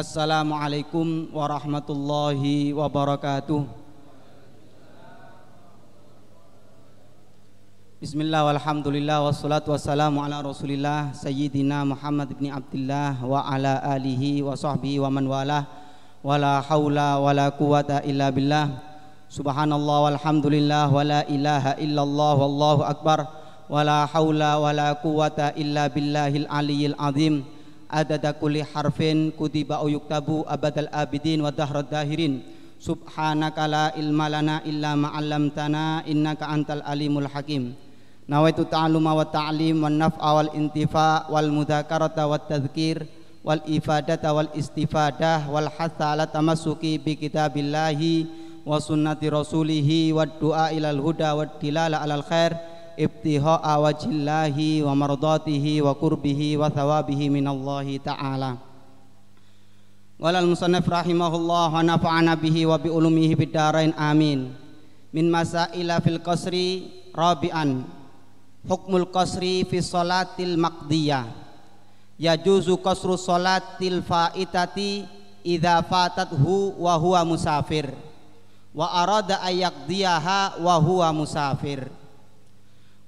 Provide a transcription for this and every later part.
Assalamualaikum warahmatullahi wabarakatuh Bismillah walhamdulillah wassalatu wassalamu ala rasulillah Sayyidina Muhammad ibn Abdullah wa ala alihi wa sahbihi wa man walah Wala hawla wala quwata illa billah Subhanallah walhamdulillah wala ilaha illallah wallahu akbar Wala hawla wala quwata illa billahil aliyyil azim adada kulli harfin kutiba au yuktabu abadal abidin wa dahrad dahirin subhanaka la ilma lana illa ma 'allamtana innaka antal alimul hakim nawaitu ta'alluma wa ta'lim wan naf'a wal intifa wal mudzakarata wat tadhkir wal ifadata wal istifadah wal hatha ala tamassuki bi kitabillahi wa sunnati rasulihi wad du'a ilal huda wad dilala alal khair ibtiha wajillahi wa mardatihi wa kurbihi wa thawabihi minallahi ta'ala Walal musannif rahimahullah wa nafa'ana bihi wa bi ulumihi bidarain amin Min masaila fil qasri rabi'an Hukmul qasri fi salatil maqdiyah Yajuzu qasru salatil fa'itati Idha fatathu wa huwa musafir Wa arada ayakdiyaha wa huwa musafir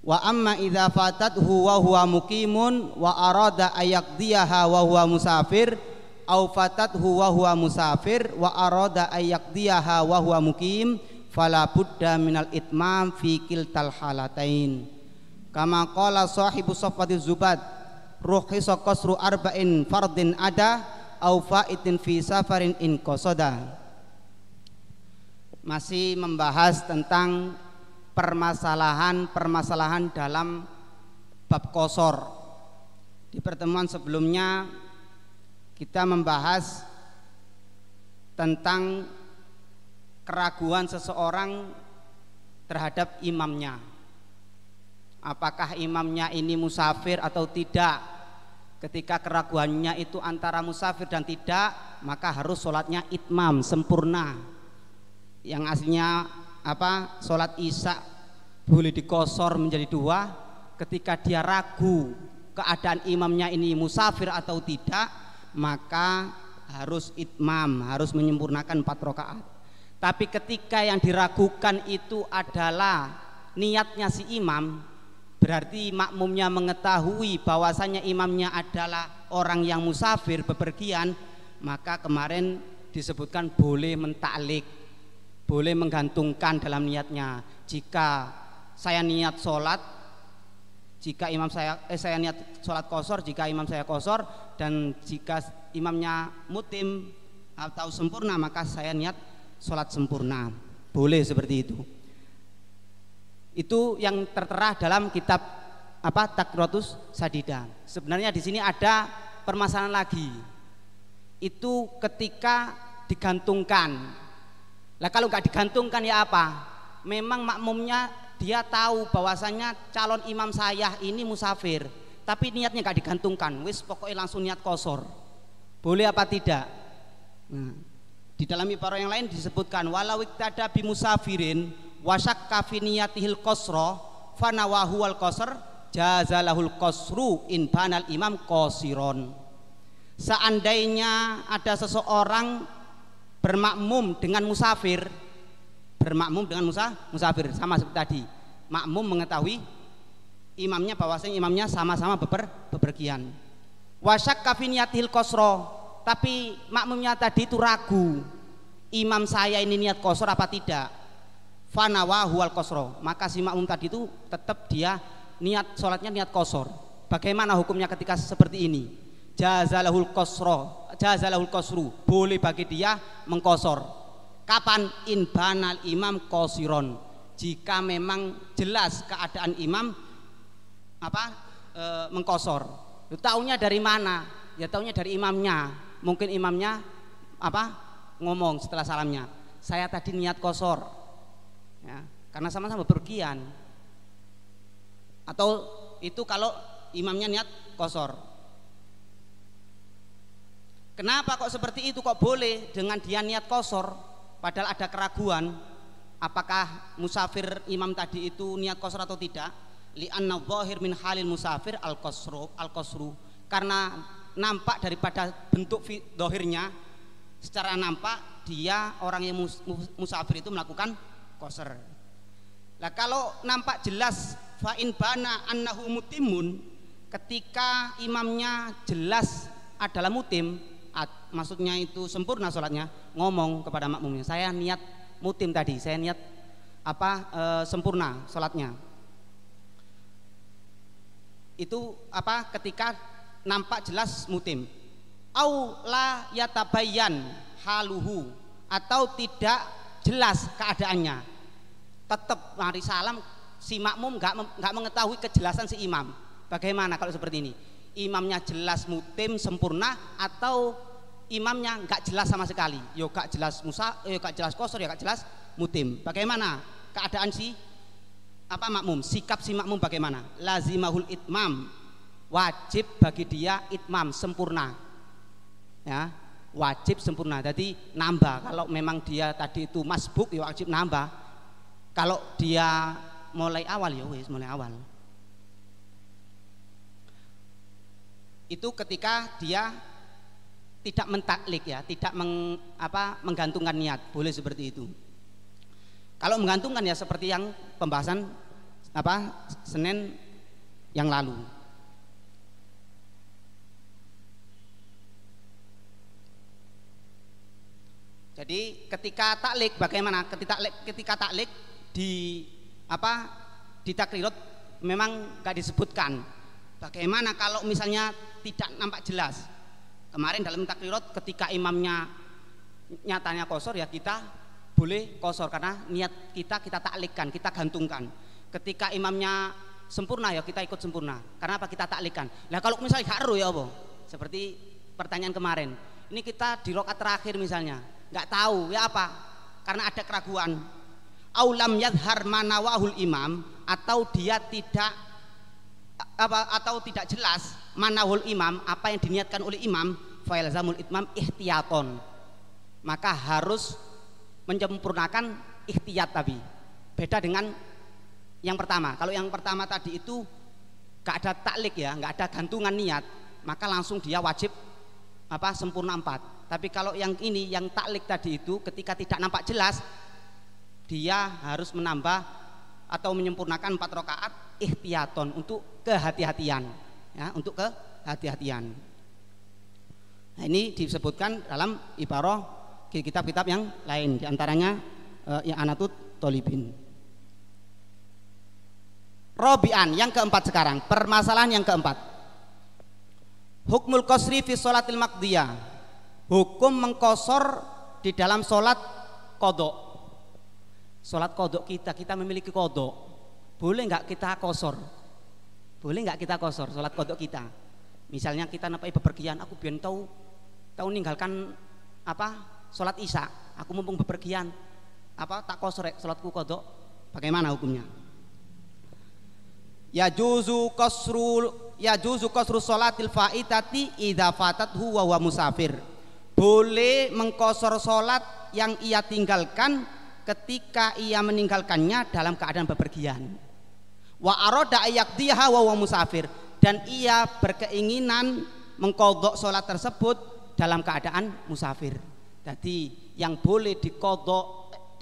Wa amma idza fatathu wa huwa muqimun wa arada ayaqdiyaha wa huwa musafir au fatathu wa huwa musafir wa arada ayaqdiyaha wa huwa muqim fala budda minal itmam fi kiltal halatain. Kama qala sahibu safati zubad ruhi qasru arba'in fardin ada au faitin fi safarin in qasada. Masih membahas tentang permasalahan-permasalahan dalam bab kosor. Di pertemuan sebelumnya kita membahas tentang keraguan seseorang terhadap imamnya. Apakah imamnya ini musafir atau tidak? Ketika keraguannya itu antara musafir dan tidak, maka harus sholatnya itmam, sempurna. Yang aslinya apa sholat isya boleh dikosor menjadi dua ketika dia ragu keadaan imamnya ini musafir atau tidak maka harus itmam harus menyempurnakan empat rakaat tapi ketika yang diragukan itu adalah niatnya si imam berarti makmumnya mengetahui bahwasanya imamnya adalah orang yang musafir bepergian maka kemarin disebutkan boleh mentaklik boleh menggantungkan dalam niatnya jika saya niat sholat jika imam saya eh, saya niat sholat kosor jika imam saya kosor dan jika imamnya mutim atau sempurna maka saya niat sholat sempurna boleh seperti itu itu yang tertera dalam kitab apa takrotus sadida sebenarnya di sini ada permasalahan lagi itu ketika digantungkan lah kalau nggak digantungkan ya apa? Memang makmumnya dia tahu bahwasanya calon imam saya ini musafir, tapi niatnya nggak digantungkan. Wis pokoknya langsung niat kosor. Boleh apa tidak? Hmm. di dalam ibarat yang lain disebutkan walau ada bi musafirin wasak kafiniyatihil kosro fanawahu al kosor jazalahul kosru in banal imam kosiron seandainya ada seseorang bermakmum dengan musafir bermakmum dengan musa musafir sama seperti tadi makmum mengetahui imamnya bahwasanya imamnya sama-sama beper bepergian wasak kafiniat kosro tapi makmumnya tadi itu ragu imam saya ini niat kosor apa tidak fanawa huwal kosro maka si makmum tadi itu tetap dia niat sholatnya niat kosor bagaimana hukumnya ketika seperti ini jazalahul kosro jazalahul kosru boleh bagi dia mengkosor kapan in banal imam kosiron jika memang jelas keadaan imam apa e, mengkosor taunya dari mana ya taunya dari imamnya mungkin imamnya apa ngomong setelah salamnya saya tadi niat kosor ya, karena sama-sama berkian atau itu kalau imamnya niat kosor Kenapa kok seperti itu kok boleh dengan dia niat kosor padahal ada keraguan apakah musafir imam tadi itu niat kosor atau tidak? Li'anna zahir min halil musafir al kosru al kosru karena nampak daripada bentuk dohirnya secara nampak dia orang yang musafir itu melakukan kosor. Nah kalau nampak jelas fa'in bana annahu mutimun ketika imamnya jelas adalah mutim maksudnya itu sempurna sholatnya ngomong kepada makmumnya saya niat mutim tadi saya niat apa e, sempurna sholatnya itu apa ketika nampak jelas mutim au la yatabayan haluhu atau tidak jelas keadaannya tetap mari salam si makmum nggak nggak mengetahui kejelasan si imam bagaimana kalau seperti ini imamnya jelas mutim sempurna atau imamnya nggak jelas sama sekali yo kak jelas musa yo kak jelas kosor ya kak jelas mutim bagaimana keadaan si apa makmum sikap si makmum bagaimana lazimahul itmam wajib bagi dia itmam sempurna ya wajib sempurna. Jadi nambah kalau memang dia tadi itu masbuk ya wajib nambah. Kalau dia mulai awal ya wis mulai awal. itu ketika dia tidak mentaklik ya, tidak meng, apa, menggantungkan niat, boleh seperti itu. Kalau menggantungkan ya seperti yang pembahasan apa Senin yang lalu. Jadi ketika taklik bagaimana? Ketika taklik, ketika taklik di apa di taklirat memang gak disebutkan Bagaimana kalau misalnya tidak nampak jelas? Kemarin dalam takrirat ketika imamnya nyatanya kosor ya kita boleh kosor karena niat kita kita taklikkan, kita gantungkan. Ketika imamnya sempurna ya kita ikut sempurna. Karena apa kita taklikkan. Nah kalau misalnya haru ya Allah Seperti pertanyaan kemarin. Ini kita di rokat terakhir misalnya, nggak tahu ya apa? Karena ada keraguan. Aulam yadhar manawahul imam atau dia tidak apa, atau tidak jelas manahul imam apa yang diniatkan oleh imam zamul itmam ihtiyaton maka harus menyempurnakan ihtiyat tadi beda dengan yang pertama kalau yang pertama tadi itu gak ada taklik ya gak ada gantungan niat maka langsung dia wajib apa sempurna empat tapi kalau yang ini yang taklik tadi itu ketika tidak nampak jelas dia harus menambah atau menyempurnakan empat rakaat ihtiyaton untuk kehati-hatian ya untuk kehati-hatian nah, ini disebutkan dalam ibaroh kitab-kitab yang lain diantaranya eh, yang Anatut Tolibin Robian yang keempat sekarang permasalahan yang keempat hukmul kosri fi sholatil makdiyah hukum mengkosor di dalam sholat kodok Sholat kodok kita, kita memiliki kodok. Boleh nggak kita kosor? Boleh nggak kita kosor sholat kodok kita? Misalnya kita napai bepergian, aku biar tahu tahu ninggalkan apa sholat isya. Aku mumpung bepergian, apa tak kosor sholatku kodok? Bagaimana hukumnya? Ya juzu kosrul ya juzu kosru sholatil faitati idha huwa wa musafir. Boleh mengkosor sholat yang ia tinggalkan ketika ia meninggalkannya dalam keadaan bepergian. Wa aroda ayakdiha wa wa musafir dan ia berkeinginan mengkodok sholat tersebut dalam keadaan musafir. Jadi yang boleh dikodok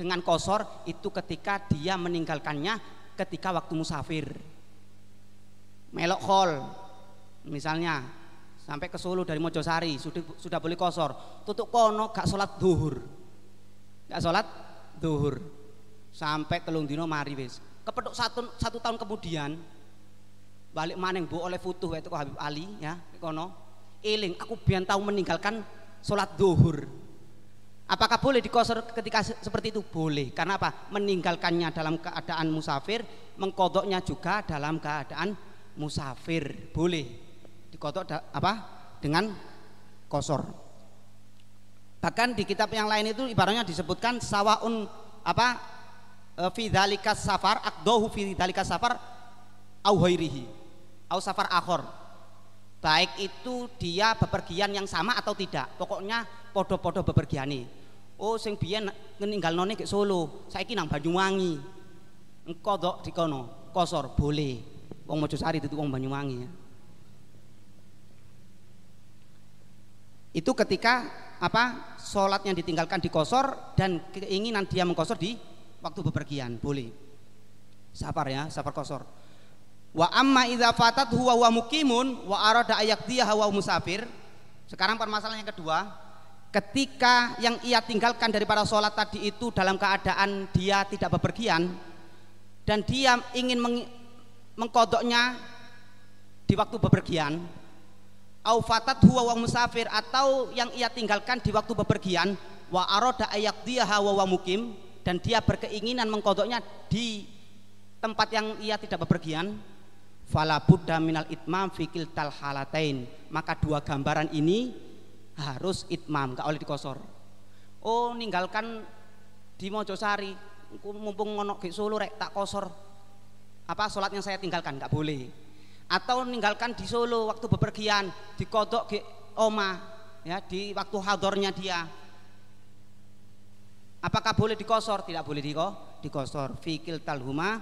dengan kosor itu ketika dia meninggalkannya ketika waktu musafir. Melok hol misalnya sampai ke Solo dari Mojosari sudah sudah boleh kosor. Tutup kono gak sholat duhur, gak sholat duhur sampai telung dino mari wis kepedok satu, satu tahun kemudian balik maning bu oleh futuh itu Habib Ali ya kono eling aku biar tahu meninggalkan sholat duhur apakah boleh dikosor ketika seperti itu boleh karena apa meninggalkannya dalam keadaan musafir mengkodoknya juga dalam keadaan musafir boleh dikodok apa dengan kosor bahkan di kitab yang lain itu ibaratnya disebutkan sawaun apa e, fidalika safar akdohu fidalika safar au au safar akhor baik itu dia bepergian yang sama atau tidak pokoknya podo-podo nih oh sing biyen ninggal none ke Solo saiki nang Banyuwangi engko di kono kosor boleh wong Mojosari itu wong Banyuwangi ya. itu ketika apa sholatnya ditinggalkan dikosor dan keinginan dia mengkosor di waktu bepergian boleh safar ya safar kosor wa amma idza fatat huwa wa mukimun wa arada dia huwa musafir sekarang permasalahan yang kedua ketika yang ia tinggalkan daripada sholat tadi itu dalam keadaan dia tidak bepergian dan dia ingin meng mengkodoknya di waktu bepergian au fatat huwa wa musafir atau yang ia tinggalkan di waktu bepergian wa aroda ayak dia hawa wa mukim dan dia berkeinginan mengkodoknya di tempat yang ia tidak bepergian fala buddha minal itmam fikil tal halatain maka dua gambaran ini harus itmam gak oleh dikosor oh ninggalkan di Mojosari mumpung ngonok di Solo rek tak kosor apa yang saya tinggalkan nggak boleh atau meninggalkan di Solo waktu bepergian di kodok di oma ya di waktu hadornya dia apakah boleh dikosor tidak boleh diko dikosor fikil talhuma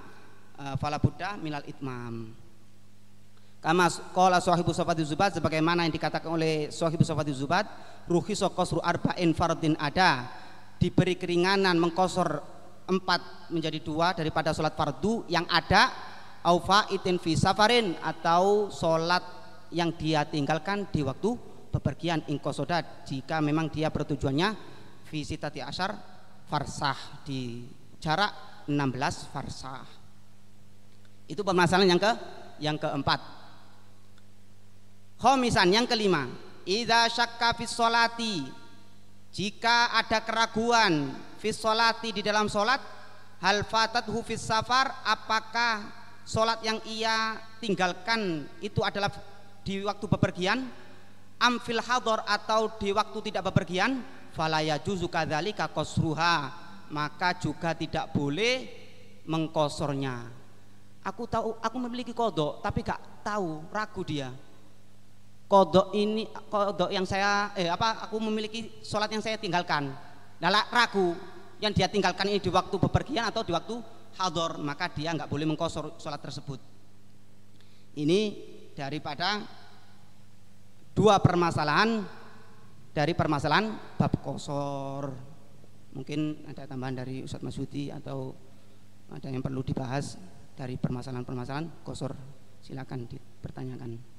e, fala buddha minal itmam kama kola sahibu sofati zubat sebagaimana yang dikatakan oleh sahibu sofati zubat ruhi sokosru in farudin ada diberi keringanan mengkosor empat menjadi dua daripada sholat fardu yang ada aufa itin fi safarin atau sholat yang dia tinggalkan di waktu bepergian ingkosoda jika memang dia bertujuannya visitati asar farsah di jarak 16 farsah itu permasalahan yang ke yang keempat komisan yang kelima ida syakka fisolati jika ada keraguan fisolati di dalam sholat hal fatat hufis safar apakah Sholat yang ia tinggalkan itu adalah di waktu bepergian amfil hador atau di waktu tidak bepergian falaya juzu kadzalika kosruha maka juga tidak boleh mengkosornya aku tahu aku memiliki kodok tapi gak tahu ragu dia kodok ini kodok yang saya eh apa aku memiliki sholat yang saya tinggalkan nah ragu yang dia tinggalkan ini di waktu bepergian atau di waktu hador maka dia nggak boleh mengkosor sholat tersebut ini daripada dua permasalahan dari permasalahan bab kosor mungkin ada tambahan dari Ustadz Masudi atau ada yang perlu dibahas dari permasalahan-permasalahan kosor silakan dipertanyakan